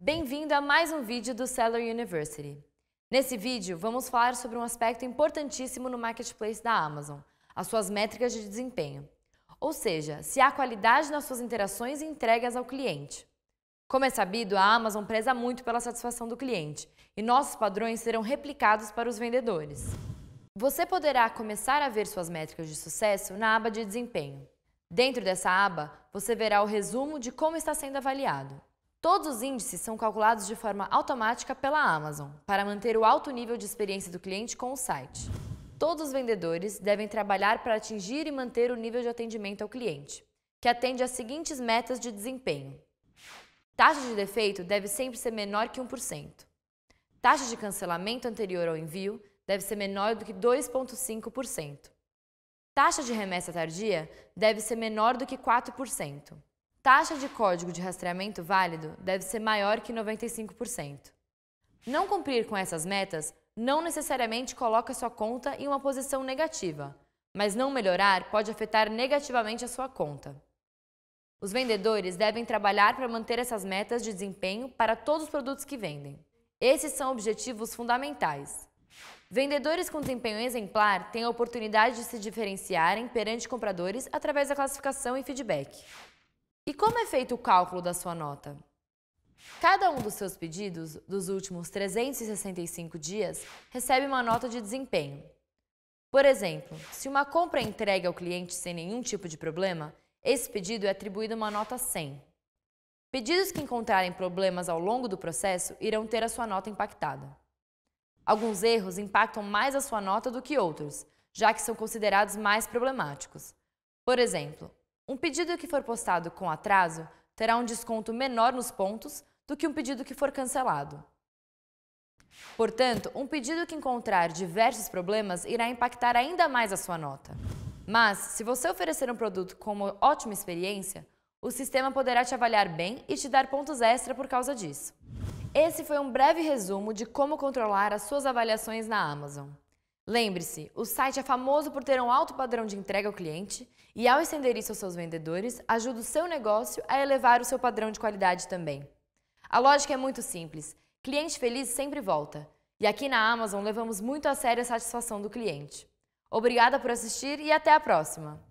Bem-vindo a mais um vídeo do Seller University. Nesse vídeo, vamos falar sobre um aspecto importantíssimo no marketplace da Amazon, as suas métricas de desempenho. Ou seja, se há qualidade nas suas interações e entregas ao cliente. Como é sabido, a Amazon preza muito pela satisfação do cliente e nossos padrões serão replicados para os vendedores. Você poderá começar a ver suas métricas de sucesso na aba de desempenho. Dentro dessa aba, você verá o resumo de como está sendo avaliado. Todos os índices são calculados de forma automática pela Amazon, para manter o alto nível de experiência do cliente com o site. Todos os vendedores devem trabalhar para atingir e manter o nível de atendimento ao cliente, que atende às seguintes metas de desempenho. Taxa de defeito deve sempre ser menor que 1%. Taxa de cancelamento anterior ao envio deve ser menor do que 2,5%. Taxa de remessa tardia deve ser menor do que 4%. Taxa de código de rastreamento válido deve ser maior que 95%. Não cumprir com essas metas não necessariamente coloca sua conta em uma posição negativa, mas não melhorar pode afetar negativamente a sua conta. Os vendedores devem trabalhar para manter essas metas de desempenho para todos os produtos que vendem. Esses são objetivos fundamentais. Vendedores com desempenho exemplar têm a oportunidade de se diferenciarem perante compradores através da classificação e feedback. E como é feito o cálculo da sua nota? Cada um dos seus pedidos dos últimos 365 dias recebe uma nota de desempenho. Por exemplo, se uma compra é entregue ao cliente sem nenhum tipo de problema, esse pedido é atribuído uma nota 100. Pedidos que encontrarem problemas ao longo do processo irão ter a sua nota impactada. Alguns erros impactam mais a sua nota do que outros, já que são considerados mais problemáticos. Por exemplo, um pedido que for postado com atraso terá um desconto menor nos pontos do que um pedido que for cancelado. Portanto, um pedido que encontrar diversos problemas irá impactar ainda mais a sua nota. Mas, se você oferecer um produto com uma ótima experiência, o sistema poderá te avaliar bem e te dar pontos extra por causa disso. Esse foi um breve resumo de como controlar as suas avaliações na Amazon. Lembre-se, o site é famoso por ter um alto padrão de entrega ao cliente e, ao estender isso aos seus vendedores, ajuda o seu negócio a elevar o seu padrão de qualidade também. A lógica é muito simples: cliente feliz sempre volta. E aqui na Amazon levamos muito a sério a satisfação do cliente. Obrigada por assistir e até a próxima!